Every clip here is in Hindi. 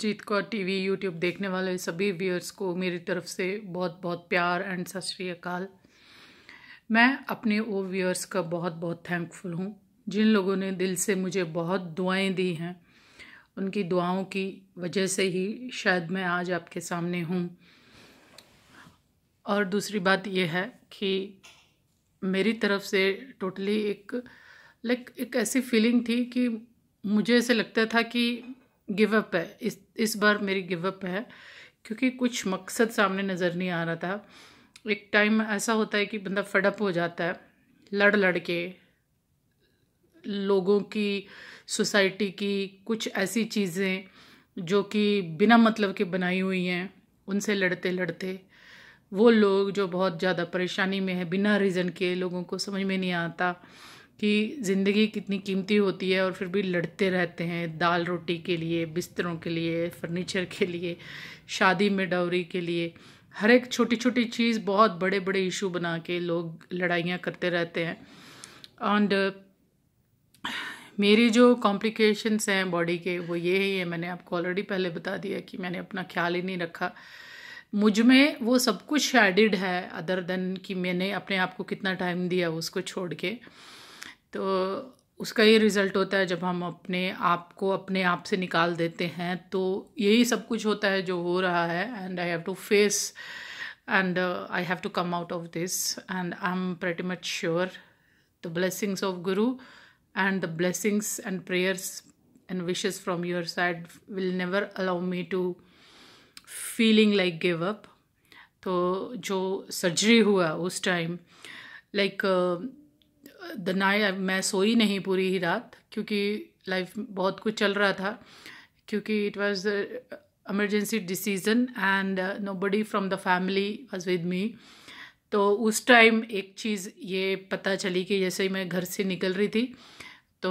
जीत कौर टी वी यूट्यूब देखने वाले सभी व्यूअर्स को मेरी तरफ से बहुत बहुत प्यार एंड सत श्री अकाल मैं अपने वो व्यूअर्स का बहुत बहुत थैंकफुल हूँ जिन लोगों ने दिल से मुझे बहुत दुआएं दी हैं उनकी दुआओं की वजह से ही शायद मैं आज आपके सामने हूँ और दूसरी बात यह है कि मेरी तरफ से टोटली एक लाइक एक ऐसी फीलिंग थी कि मुझे ऐसे लगता था कि गिव अप है इस इस बार मेरी गिव अप है क्योंकि कुछ मकसद सामने नज़र नहीं आ रहा था एक टाइम ऐसा होता है कि बंदा फडअप हो जाता है लड़ लड़ के लोगों की सोसाइटी की कुछ ऐसी चीज़ें जो कि बिना मतलब के बनाई हुई हैं उनसे लड़ते लड़ते वो लोग जो बहुत ज़्यादा परेशानी में है बिना रीज़न के लोगों को समझ में नहीं आता कि ज़िंदगी कितनी कीमती होती है और फिर भी लड़ते रहते हैं दाल रोटी के लिए बिस्तरों के लिए फर्नीचर के लिए शादी में डावरी के लिए हर एक छोटी छोटी चीज़ बहुत बड़े बड़े इशू बना के लोग लड़ाइयाँ करते रहते हैं एंड मेरी जो कॉम्प्लिकेशंस हैं बॉडी के वो ये ही है मैंने आपको ऑलरेडी पहले बता दिया कि मैंने अपना ख्याल ही नहीं रखा मुझ में वो सब कुछ एडिड है अदर देन कि मैंने अपने आप को कितना टाइम दिया उसको छोड़ के तो उसका ये रिज़ल्ट होता है जब हम अपने आप को अपने आप से निकाल देते हैं तो यही सब कुछ होता है जो हो रहा है and I have to face and I have to come out of this and I am pretty much sure the blessings of guru and the blessings and prayers and wishes from your side will never allow me to feeling like give up तो जो सर्जरी हुआ उस time like like, uh, the night मैं सोई नहीं पूरी ही रात क्योंकि लाइफ बहुत कुछ चल रहा था क्योंकि it was emergency decision and nobody from the family was with me तो उस टाइम एक चीज़ ये पता चली कि जैसे ही मैं घर से निकल रही थी तो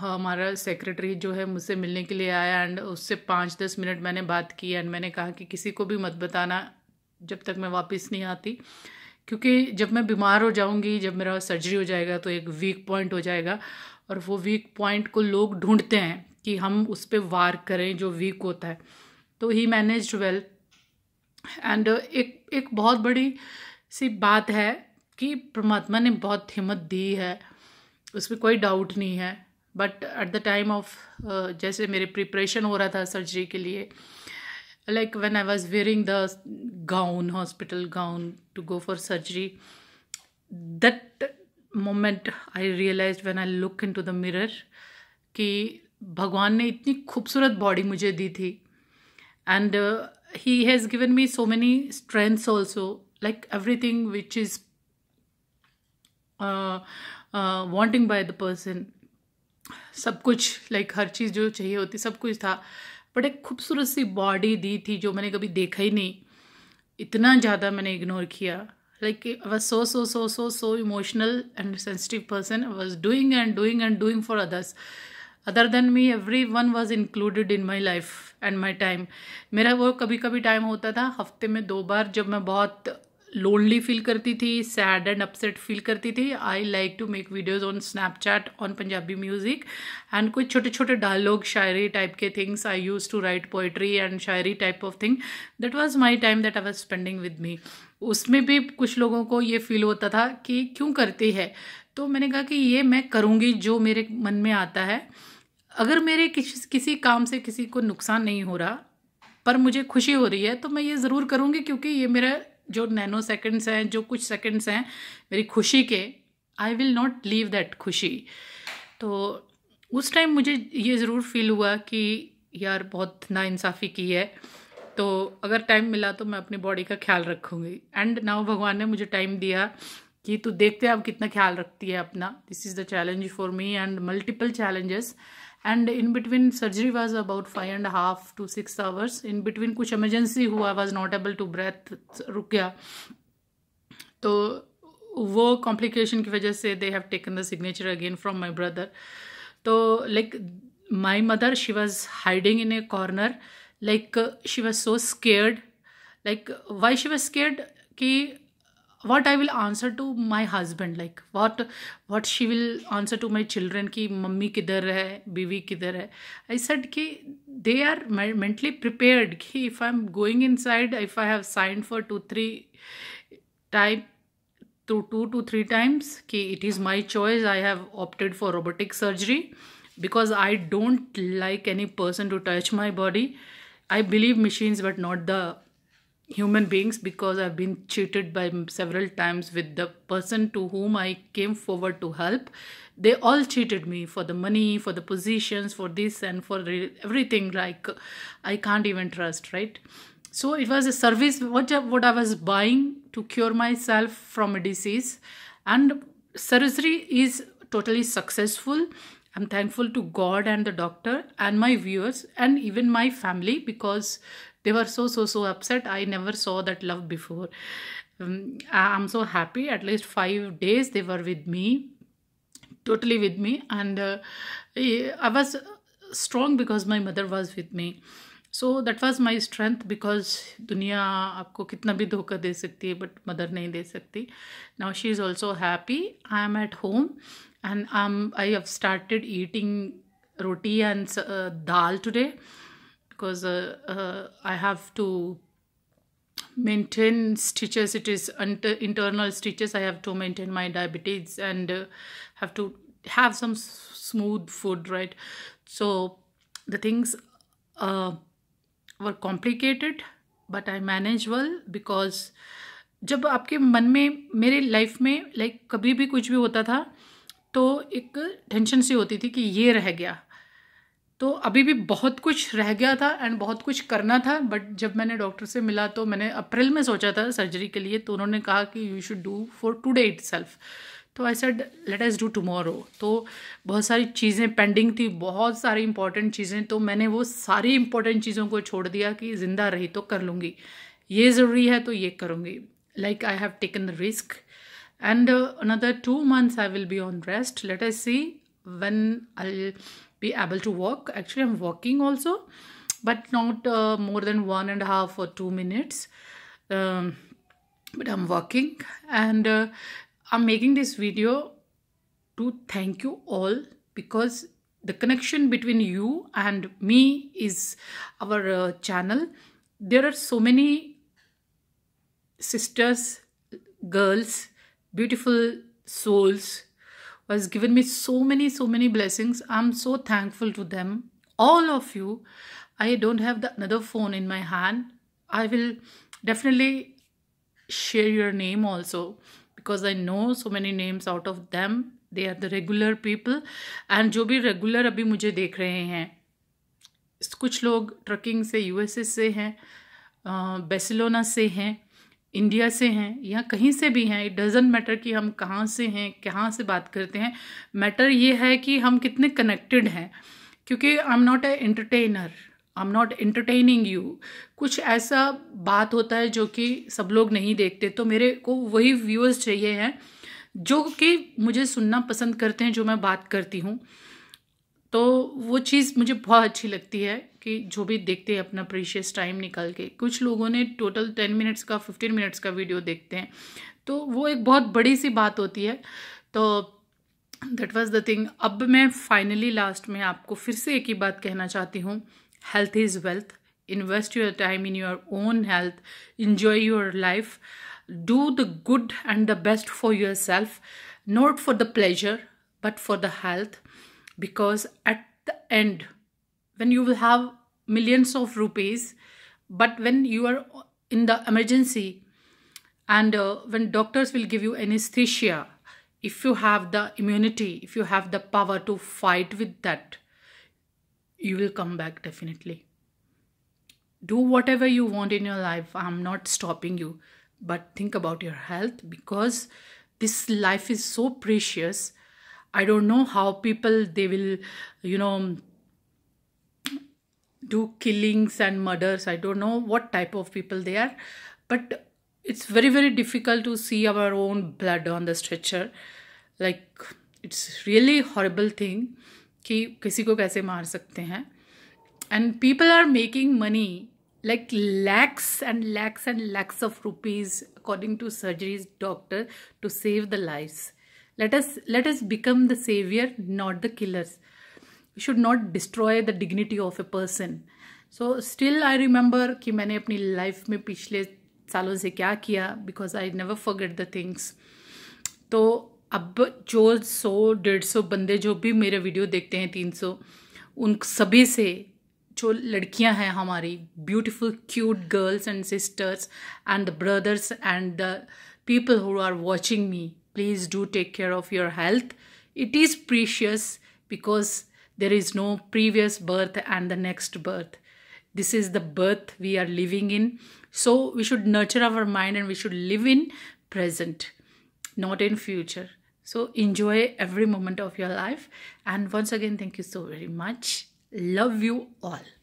हमारा सेक्रेटरी जो है मुझसे मिलने के लिए आया एंड उससे पाँच दस मिनट मैंने बात की एंड मैंने कहा कि किसी को भी मत बताना जब तक मैं वापस नहीं आती क्योंकि जब मैं बीमार हो जाऊंगी जब मेरा सर्जरी हो जाएगा तो एक वीक पॉइंट हो जाएगा और वो वीक पॉइंट को लोग ढूंढते हैं कि हम उस पर वार करें जो वीक होता है तो ही मैनेज वेल एंड एक एक बहुत बड़ी सी बात है कि परमात्मा ने बहुत हिम्मत दी है उसमें कोई डाउट नहीं है but at the time of जैसे मेरे प्रिपरेशन हो रहा था सर्जरी के लिए like when I was wearing the gown, hospital gown to go for surgery, that moment I realized when I look into the mirror ki Bhagwan ne itni khubsurat body mujhe di thi and uh, he has given me so many strengths also like everything which is uh, uh, wanting by the person sab like har cheez jo chahiye hoti sab kuch but एक खूबसूरत सी बॉडी दी थी जो मैंने कभी देखा ही नहीं इतना ज़्यादा मैंने इग्नोर किया like I was so so so so so emotional and sensitive person I was doing and doing and doing for others other than me every one was included in my life and my time मेरा वो कभी कभी टाइम होता था हफ्ते में दो बार जब मैं बहुत लोनली फील करती थी सैड एंड अपसेट फील करती थी I like to make videos on Snapchat on Punjabi music and कुछ छोटे छोटे डायलॉग शायरी टाइप के things I use to write poetry and shayari type of thing that was my time that I was spending with me उसमें भी कुछ लोगों को ये फील होता था कि क्यों करती है तो मैंने कहा कि ये मैं करूँगी जो मेरे मन में आता है अगर मेरे किसी किसी काम से किसी को नुकसान नहीं हो रहा पर मुझे खुशी हो रही है तो मैं ये ज़रूर करूँगी क्योंकि ये मेरा जो नैनो सेकंड्स हैं जो कुछ सेकंड्स हैं मेरी खुशी के I will not leave that khushi तो उस टाइम मुझे ये ज़रूर फील हुआ कि यार बहुत नाइंसाफ़ी की है तो अगर टाइम मिला तो मैं अपनी बॉडी का ख्याल रखूँगी एंड नाउ भगवान ने मुझे टाइम दिया कि तू देखते हैं आप कितना ख्याल रखती है अपना this is the challenge for me and multiple challenges and in between surgery was about five and half to six hours in between कुछ एमरजेंसी हुआ was not able to breathe रुक गया तो वो कॉम्प्लिकेशन की वजह से they have taken the signature again from my brother तो like my mother she was hiding in a corner like she was so scared like why she was scared कि what I will answer to my husband like what what she will answer to my children की मम्मी किधर है बीवी किधर है आई सेट कि दे आर मेंटली प्रिपेयर्ड कि if I am going inside if I have sign for two three time two two two three times कि it is my choice I have opted for robotic surgery because I don't like any person to touch my body I believe machines but not the human beings because I've been cheated by several times with the person to whom I came forward to help. They all cheated me for the money, for the positions, for this and for everything. Like I can't even trust, right? So it was a service what I, what I was buying to cure myself from a disease, and surgery is totally successful. I'm thankful to God and the doctor and my viewers and even my family because they were so so so upset i never saw that love before um, i'm so happy at least 5 days they were with me totally with me and uh, i was strong because my mother was with me so that was my strength because duniya aapko kitna bhi dhoka de sakti but mother nahi de sakti now she is also happy i am at home and um, i have started eating roti and uh, dal today because uh, uh, I have to maintain stitches it is inter internal stitches I have to maintain my diabetes and uh, have to have some smooth food right so the things uh, were complicated but I manage well because जब आपके मन में मेरे लाइफ में लाइक कभी भी कुछ भी होता था तो एक टेंशन सी होती थी कि ये रह गया तो अभी भी बहुत कुछ रह गया था एंड बहुत कुछ करना था बट जब मैंने डॉक्टर से मिला तो मैंने अप्रैल में सोचा था सर्जरी के लिए तो उन्होंने कहा कि you should do for today itself तो I said let's do tomorrow तो बहुत सारी चीज़ें पेंडिंग थी बहुत सारी इंपॉर्टेंट चीज़ें तो मैंने वो सारी इंपॉर्टेंट चीज़ों को छोड़ दिया कि ज़िंदा रही तो कर लूँगी ये ज़रूरी है तो ये करूँगी like I have taken the risk and another two months I will be on rest let's see when I be able to walk actually i'm walking also but not uh, more than one and a half or two minutes um, but i'm walking and uh, i'm making this video to thank you all because the connection between you and me is our uh, channel there are so many sisters girls beautiful souls has given me so many, so many blessings. I'm so thankful to them, all of you. I don't have the, another phone in my hand. I will definitely share your name also because I know so many names out of them. They are the regular people and जो भी regular अभी मुझे देख log trucking कुछ लोग ट्रकिंग से यूएसए से Barcelona se hain. इंडिया से हैं या कहीं से भी हैं इट डजेंट मैटर कि हम कहाँ से हैं कहाँ से बात करते हैं मैटर ये है कि हम कितने कनेक्टेड हैं क्योंकि I am not a entertainer I am not entertaining you कुछ ऐसा बात होता है जो कि सब लोग नहीं देखते तो मेरे को वही व्यूअर्स चाहिए हैं जो कि मुझे सुनना पसंद करते हैं जो मैं बात करती हूँ तो वो चीज़ मुझे बहुत अच्छी लगती है कि जो भी देखते हैं अपना प्रीशियस टाइम निकाल के कुछ लोगों ने टोटल टेन मिनट्स का फिफ्टीन मिनट्स का वीडियो देखते हैं तो वो एक बहुत बड़ी सी बात होती है तो दैट वाज द थिंग अब मैं फाइनली लास्ट में आपको फिर से एक ही बात कहना चाहती हूँ health is wealth invest your time in your own health enjoy your life do the good and the best for yourself not for the pleasure but for the health because at the end when you will have millions of rupees but when you are in the emergency and uh, when doctors will give you anesthesia if you have the immunity if you have the power to fight with that you will come back definitely do whatever you want in your life i'm not stopping you but think about your health because this life is so precious i don't know how people they will you know do killings and murders i don't know what type of people they are but it's very very difficult to see our own blood on the stretcher like it's really horrible thing कि किसी को कैसे मार सकते हैं and people are making money like lakhs and lakhs and lakhs of rupees according to surgeries doctor to save the lives let us let us become the savior not the killers we should not destroy the dignity of a person so still I remember कि मैंने अपनी लाइफ में पिछले सालों से क्या किया because I never forget the things तो अब जो सौ डेढ़ सौ बंदे जो भी मेरे वीडियो देखते हैं तीन सौ उन सभी से जो लड़कियां हैं हमारी beautiful cute girls and sisters and the brothers and the people who are watching me please do take care of your health it is precious because there is no previous birth and the next birth this is the birth we are living in so we should nurture our mind and we should live in present not in future so enjoy every moment of your life and once again thank you so very much love you all